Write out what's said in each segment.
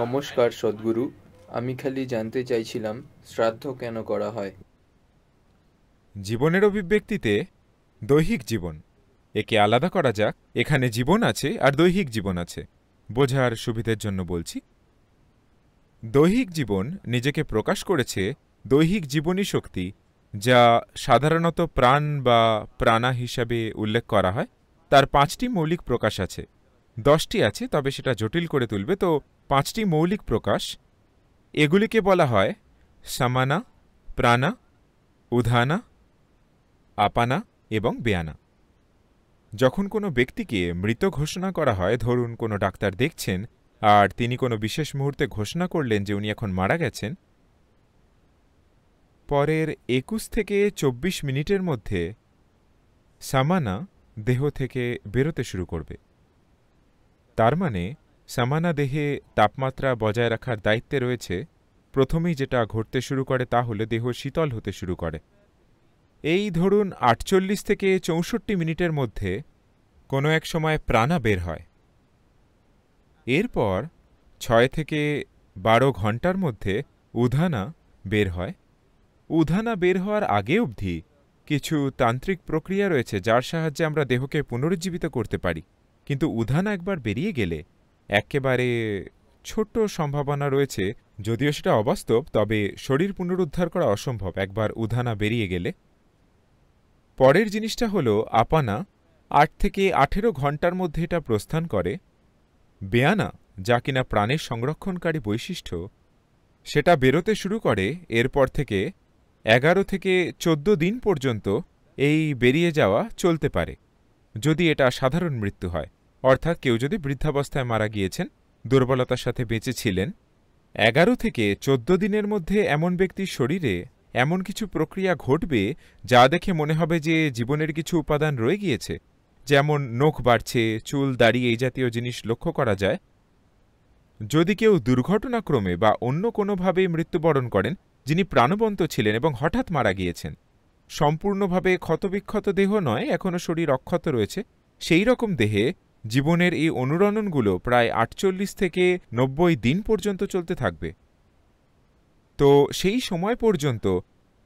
নমস্কার সদ্গুরু আমি খালি জানতে চাইছিলাম শ্রাদ্ধ কেন করা হয় জীবনের অভিব্যক্তিতে দৈহিক জীবন একে আলাদা করা যাক এখানে জীবন আছে আর দৈহিক জীবন আছে বোঝার সুবিধের জন্য বলছি দৈহিক জীবন নিজেকে প্রকাশ করেছে দৈহিক জীবনী শক্তি যা সাধারণত প্রাণ বা প্রাণা হিসাবে উল্লেখ করা হয় তার পাঁচটি মৌলিক প্রকাশ আছে দশটি আছে তবে সেটা জটিল করে তুলবে তো পাঁচটি মৌলিক প্রকাশ এগুলিকে বলা হয় সামানা প্রাণা উধানা আপানা এবং বেয়ানা যখন কোনো ব্যক্তিকে মৃত ঘোষণা করা হয় ধরুন কোনো ডাক্তার দেখছেন আর তিনি কোনো বিশেষ মুহূর্তে ঘোষণা করলেন যে উনি এখন মারা গেছেন পরের একুশ থেকে চব্বিশ মিনিটের মধ্যে সামানা দেহ থেকে বেরোতে শুরু করবে তার মানে সামানা দেহে তাপমাত্রা বজায় রাখার দায়িত্বে রয়েছে প্রথমেই যেটা ঘটতে শুরু করে তা হলে দেহ শীতল হতে শুরু করে এই ধরুন আটচল্লিশ থেকে চৌষট্টি মিনিটের মধ্যে কোনো এক সময় প্রাণা বের হয় এরপর ছয় থেকে বারো ঘন্টার মধ্যে উধানা বের হয় উধানা বের হওয়ার আগে অবধি কিছু তান্ত্রিক প্রক্রিয়া রয়েছে যার সাহায্যে আমরা দেহকে পুনরুজ্জীবিত করতে পারি কিন্তু উধানা একবার বেরিয়ে গেলে একেবারে ছোট্ট সম্ভাবনা রয়েছে যদিও সেটা অবাস্তব তবে শরীর পুনরুদ্ধার করা অসম্ভব একবার উধানা বেরিয়ে গেলে পরের জিনিসটা হলো আপানা আট থেকে আঠেরো ঘন্টার মধ্যে এটা প্রস্থান করে বেয়ানা যা কিনা প্রাণের সংরক্ষণকারী বৈশিষ্ট্য সেটা বেরোতে শুরু করে এরপর থেকে এগারো থেকে চোদ্দ দিন পর্যন্ত এই বেরিয়ে যাওয়া চলতে পারে যদি এটা সাধারণ মৃত্যু হয় অর্থাৎ কেউ যদি বৃদ্ধাবস্থায় মারা গিয়েছেন দুর্বলতার সাথে বেঁচে ছিলেন এগারো থেকে চোদ্দ দিনের মধ্যে এমন ব্যক্তির শরীরে এমন কিছু প্রক্রিয়া ঘটবে যা দেখে মনে হবে যে জীবনের কিছু উপাদান রয়ে গিয়েছে যেমন নখ বাড়ছে চুল দাড়ি এই জাতীয় জিনিস লক্ষ্য করা যায় যদি কেউ দুর্ঘটনাক্রমে বা অন্য কোনোভাবে মৃত্যুবরণ করেন যিনি প্রাণবন্ত ছিলেন এবং হঠাৎ মারা গিয়েছেন সম্পূর্ণভাবে ক্ষতবিক্ষত দেহ নয় এখনও শরীর অক্ষত রয়েছে সেই রকম দেহে জীবনের এই অনুরণনগুলো প্রায় আটচল্লিশ থেকে নব্বই দিন পর্যন্ত চলতে থাকবে তো সেই সময় পর্যন্ত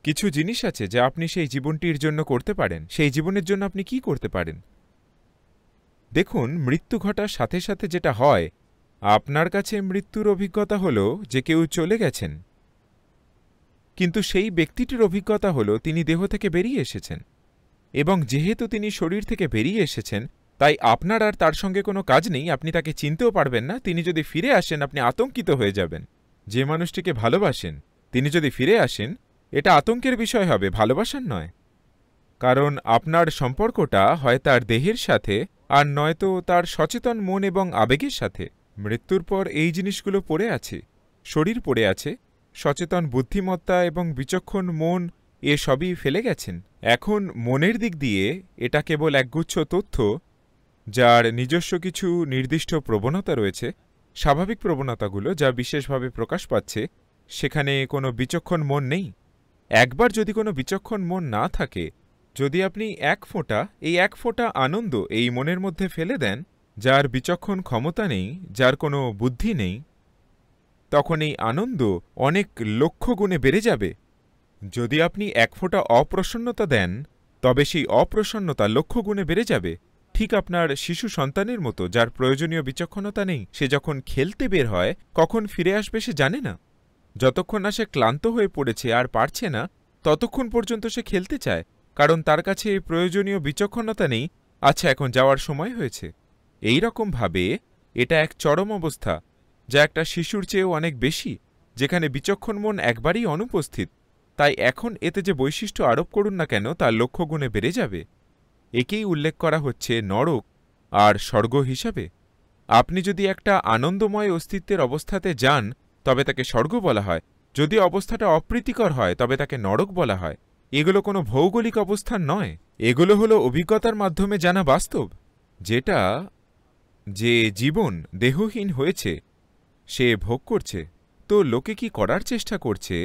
কিছু জিনিস আছে যা আপনি সেই জীবনটির জন্য করতে পারেন সেই জীবনের জন্য আপনি কি করতে পারেন দেখুন মৃত্যু ঘটার সাথে সাথে যেটা হয় আপনার কাছে মৃত্যুর অভিজ্ঞতা হলো যে কেউ চলে গেছেন কিন্তু সেই ব্যক্তিটির অভিজ্ঞতা হলো তিনি দেহ থেকে বেরিয়ে এসেছেন এবং যেহেতু তিনি শরীর থেকে বেরিয়ে এসেছেন তাই আপনার আর তার সঙ্গে কোনো কাজ নেই আপনি তাকে চিনতেও পারবেন না তিনি যদি ফিরে আসেন আপনি আতঙ্কিত হয়ে যাবেন যে মানুষটিকে ভালোবাসেন তিনি যদি ফিরে আসেন এটা আতঙ্কের বিষয় হবে ভালোবাসার নয় কারণ আপনার সম্পর্কটা হয় তার দেহের সাথে আর নয়তো তার সচেতন মন এবং আবেগের সাথে মৃত্যুর পর এই জিনিসগুলো পড়ে আছে শরীর পড়ে আছে সচেতন বুদ্ধিমত্তা এবং বিচক্ষণ মন এসবই ফেলে গেছেন এখন মনের দিক দিয়ে এটা কেবল একগুচ্ছ তথ্য যার নিজস্ব কিছু নির্দিষ্ট প্রবণতা রয়েছে স্বাভাবিক প্রবণতাগুলো যা বিশেষভাবে প্রকাশ পাচ্ছে সেখানে কোনো বিচক্ষণ মন নেই একবার যদি কোনো বিচক্ষণ মন না থাকে যদি আপনি এক ফোঁটা এই এক ফোঁটা আনন্দ এই মনের মধ্যে ফেলে দেন যার বিচক্ষণ ক্ষমতা নেই যার কোনো বুদ্ধি নেই তখন এই আনন্দ অনেক লক্ষ গুণে বেড়ে যাবে যদি আপনি এক ফোঁটা অপ্রসন্নতা দেন তবে সেই অপ্রসন্নতা লক্ষ গুণে বেড়ে যাবে ঠিক আপনার শিশু সন্তানের মতো যার প্রয়োজনীয় বিচক্ষণতা নেই সে যখন খেলতে বের হয় কখন ফিরে আসবে সে জানে না যতক্ষণ না সে ক্লান্ত হয়ে পড়েছে আর পারছে না ততক্ষণ পর্যন্ত সে খেলতে চায় কারণ তার কাছে এই প্রয়োজনীয় বিচক্ষণতা নেই আচ্ছা এখন যাওয়ার সময় হয়েছে এই রকমভাবে এটা এক চরম অবস্থা যা একটা শিশুর চেয়েও অনেক বেশি যেখানে বিচক্ষণ মন একবারই অনুপস্থিত তাই এখন এতে যে বৈশিষ্ট্য আরোপ করুন না কেন তা লক্ষ্যগুণে বেড়ে যাবে একেই উল্লেখ করা হচ্ছে নরক আর স্বর্গ হিসাবে আপনি যদি একটা আনন্দময় অস্তিত্বের অবস্থাতে যান তবে তাকে স্বর্গ বলা হয় যদি অবস্থাটা অপ্রীতিকর হয় তবে তাকে নরক বলা হয় এগুলো কোনো ভৌগোলিক অবস্থান নয় এগুলো হলো অভিজ্ঞতার মাধ্যমে জানা বাস্তব যেটা যে জীবন দেহহীন হয়েছে সে ভোগ করছে তো লোকে কি করার চেষ্টা করছে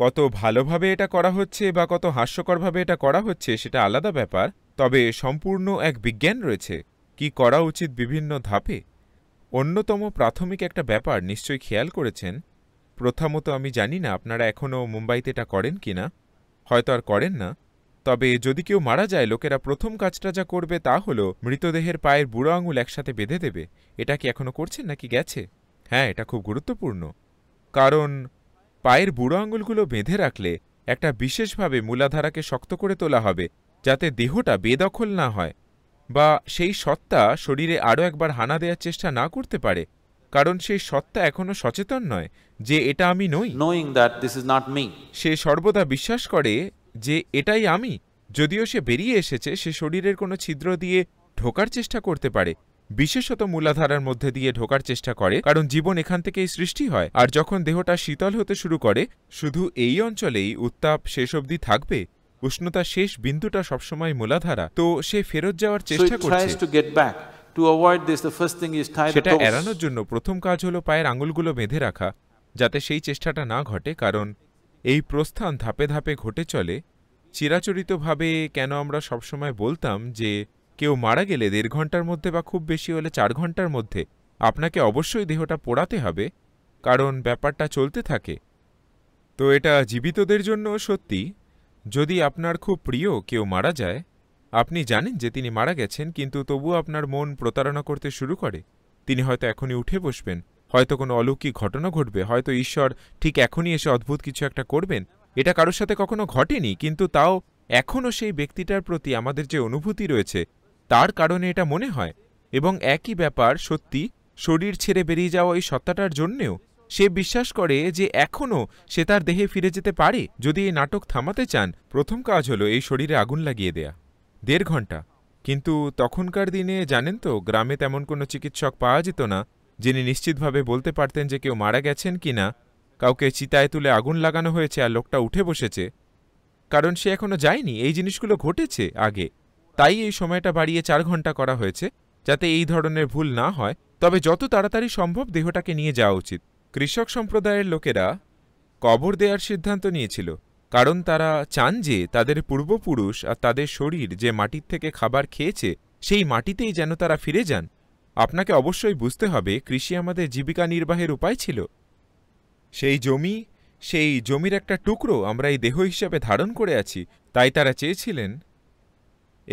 কত ভালোভাবে এটা করা হচ্ছে বা কত হাস্যকরভাবে এটা করা হচ্ছে সেটা আলাদা ব্যাপার তবে সম্পূর্ণ এক বিজ্ঞান রয়েছে কি করা উচিত বিভিন্ন ধাপে অন্যতম প্রাথমিক একটা ব্যাপার নিশ্চয়ই খেয়াল করেছেন প্রথমত আমি জানি না আপনারা এখনও মুম্বাইতে এটা করেন কি না হয়তো আর করেন না তবে যদি কেউ মারা যায় লোকেরা প্রথম কাজটা যা করবে তা হল মৃতদেহের পায়ের বুড়ো আঙুল একসাথে বেঁধে দেবে এটা কি এখনও করছেন নাকি গেছে হ্যাঁ এটা খুব গুরুত্বপূর্ণ কারণ পায়ের বুড়ো আঙুলগুলো বেঁধে রাখলে একটা বিশেষভাবে মূলাধারাকে শক্ত করে তোলা হবে যাতে দেহটা বেদখল না হয় বা সেই সত্তা শরীরে আরও একবার হানা দেওয়ার চেষ্টা না করতে পারে কারণ সেই সত্তা এখনও সচেতন নয় যে এটা আমি নই knowing that this is not me সে সর্বদা বিশ্বাস করে যে এটাই আমি যদিও সে বেরিয়ে এসেছে সে শরীরের কোনো ছিদ্র দিয়ে ঢোকার চেষ্টা করতে পারে বিশেষত মূলাধারার মধ্যে দিয়ে ঢোকার চেষ্টা করে কারণ জীবন এখান থেকেই সৃষ্টি হয় আর যখন দেহটা শীতল হতে শুরু করে শুধু এই অঞ্চলেই উত্তাপ শেষ অবধি থাকবে উষ্ণতা শেষ বিন্দুটা সবসময় মূলাধারা তো সে ফেরত যাওয়ার চেষ্টা করছে সেটা এড়ানোর জন্য প্রথম কাজ হলো পায়ের আঙুলগুলো বেঁধে রাখা যাতে সেই চেষ্টাটা না ঘটে কারণ এই প্রস্থান ধাপে ধাপে ঘটে চলে চিরাচরিতভাবে কেন আমরা সবসময় বলতাম যে কেউ মারা গেলে দেড় ঘন্টার মধ্যে বা খুব বেশি হলে চার ঘন্টার মধ্যে আপনাকে অবশ্যই দেহটা পোড়াতে হবে কারণ ব্যাপারটা চলতে থাকে তো এটা জীবিতদের জন্য সত্যি যদি আপনার খুব প্রিয় কেউ মারা যায় আপনি জানেন যে তিনি মারা গেছেন কিন্তু তবুও আপনার মন প্রতারণা করতে শুরু করে তিনি হয়তো এখনই উঠে বসবেন হয়তো কোনো অলৌকিক ঘটনা ঘটবে হয়তো ঈশ্বর ঠিক এখনই এসে অদ্ভুত কিছু একটা করবেন এটা কারোর সাথে কখনো ঘটেনি কিন্তু তাও এখনও সেই ব্যক্তিটার প্রতি আমাদের যে অনুভূতি রয়েছে তার কারণে এটা মনে হয় এবং একই ব্যাপার সত্যি শরীর ছেড়ে বেরিয়ে যাওয়া এই সত্তাটার জন্যেও সে বিশ্বাস করে যে এখনও সে তার দেহে ফিরে যেতে পারে যদি এই নাটক থামাতে চান প্রথম কাজ হলো এই শরীরে আগুন লাগিয়ে দেয়া দেড় ঘন্টা কিন্তু তখনকার দিনে জানেন তো গ্রামে তেমন কোনো চিকিৎসক পাওয়া যেত না যিনি নিশ্চিতভাবে বলতে পারতেন যে কেউ মারা গেছেন কি না কাউকে চিতায় তুলে আগুন লাগানো হয়েছে আর লোকটা উঠে বসেছে কারণ সে এখনও যায়নি এই জিনিসগুলো ঘটেছে আগে তাই এই সময়টা বাড়িয়ে চার ঘন্টা করা হয়েছে যাতে এই ধরনের ভুল না হয় তবে যত তাড়াতাড়ি সম্ভব দেহটাকে নিয়ে যাওয়া উচিত কৃষক সম্প্রদায়ের লোকেরা কবর দেওয়ার সিদ্ধান্ত নিয়েছিল কারণ তারা চান যে তাদের পূর্বপুরুষ আর তাদের শরীর যে মাটির থেকে খাবার খেয়েছে সেই মাটিতেই যেন তারা ফিরে যান আপনাকে অবশ্যই বুঝতে হবে কৃষি আমাদের জীবিকা নির্বাহের উপায় ছিল সেই জমি সেই জমির একটা টুকরো আমরা এই দেহ হিসাবে ধারণ করে আছি তাই তারা চেয়েছিলেন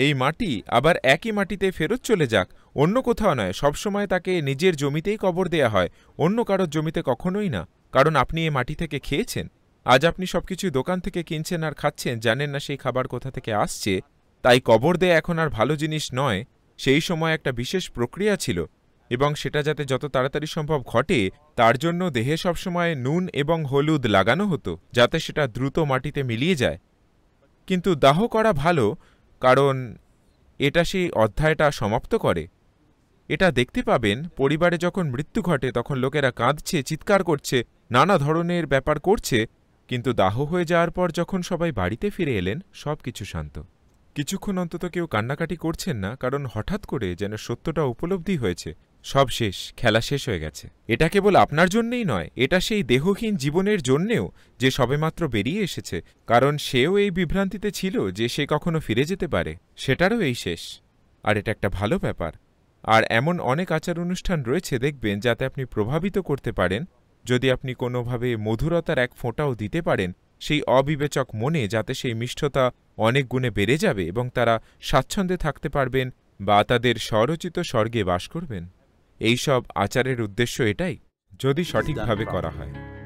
এই মাটি আবার একই মাটিতে ফেরত চলে যাক অন্য কোথাও নয় সবসময় তাকে নিজের জমিতেই কবর দেয়া হয় অন্য কারোর জমিতে কখনোই না কারণ আপনি এ মাটি থেকে খেয়েছেন আজ আপনি সবকিছু দোকান থেকে কিনছেন আর খাচ্ছেন জানেন না সেই খাবার কোথা থেকে আসছে তাই কবর দেয়া এখন আর ভালো জিনিস নয় সেই সময় একটা বিশেষ প্রক্রিয়া ছিল এবং সেটা যাতে যত তাড়াতাড়ি সম্ভব ঘটে তার জন্য দেহে সবসময় নুন এবং হলুদ লাগানো হতো যাতে সেটা দ্রুত মাটিতে মিলিয়ে যায় কিন্তু দাহ করা ভালো কারণ এটা সেই অধ্যায়টা সমাপ্ত করে এটা দেখতে পাবেন পরিবারে যখন মৃত্যু ঘটে তখন লোকেরা কাঁদছে চিৎকার করছে নানা ধরনের ব্যাপার করছে কিন্তু দাহ হয়ে যাওয়ার পর যখন সবাই বাড়িতে ফিরে এলেন সব কিছু শান্ত কিছুক্ষণ অন্তত কেউ কান্নাকাটি করছেন না কারণ হঠাৎ করে যেন সত্যটা উপলব্ধি হয়েছে সব শেষ খেলা শেষ হয়ে গেছে এটা কেবল আপনার জন্যেই নয় এটা সেই দেহহীন জীবনের জন্যেও যে সবেমাত্র বেরিয়ে এসেছে কারণ সেও এই বিভ্রান্তিতে ছিল যে সে কখনো ফিরে যেতে পারে সেটারও এই শেষ আর এটা একটা ভালো ব্যাপার আর এমন অনেক আচার অনুষ্ঠান রয়েছে দেখবেন যাতে আপনি প্রভাবিত করতে পারেন যদি আপনি কোনোভাবে মধুরতার এক ফোঁটাও দিতে পারেন সেই অবিবেচক মনে যাতে সেই মিষ্টতা অনেক গুণে বেড়ে যাবে এবং তারা স্বাচ্ছন্দ্যে থাকতে পারবেন বা তাদের স্বরচিত স্বর্গে বাস করবেন এইসব আচারের উদ্দেশ্য এটাই যদি সঠিকভাবে করা হয়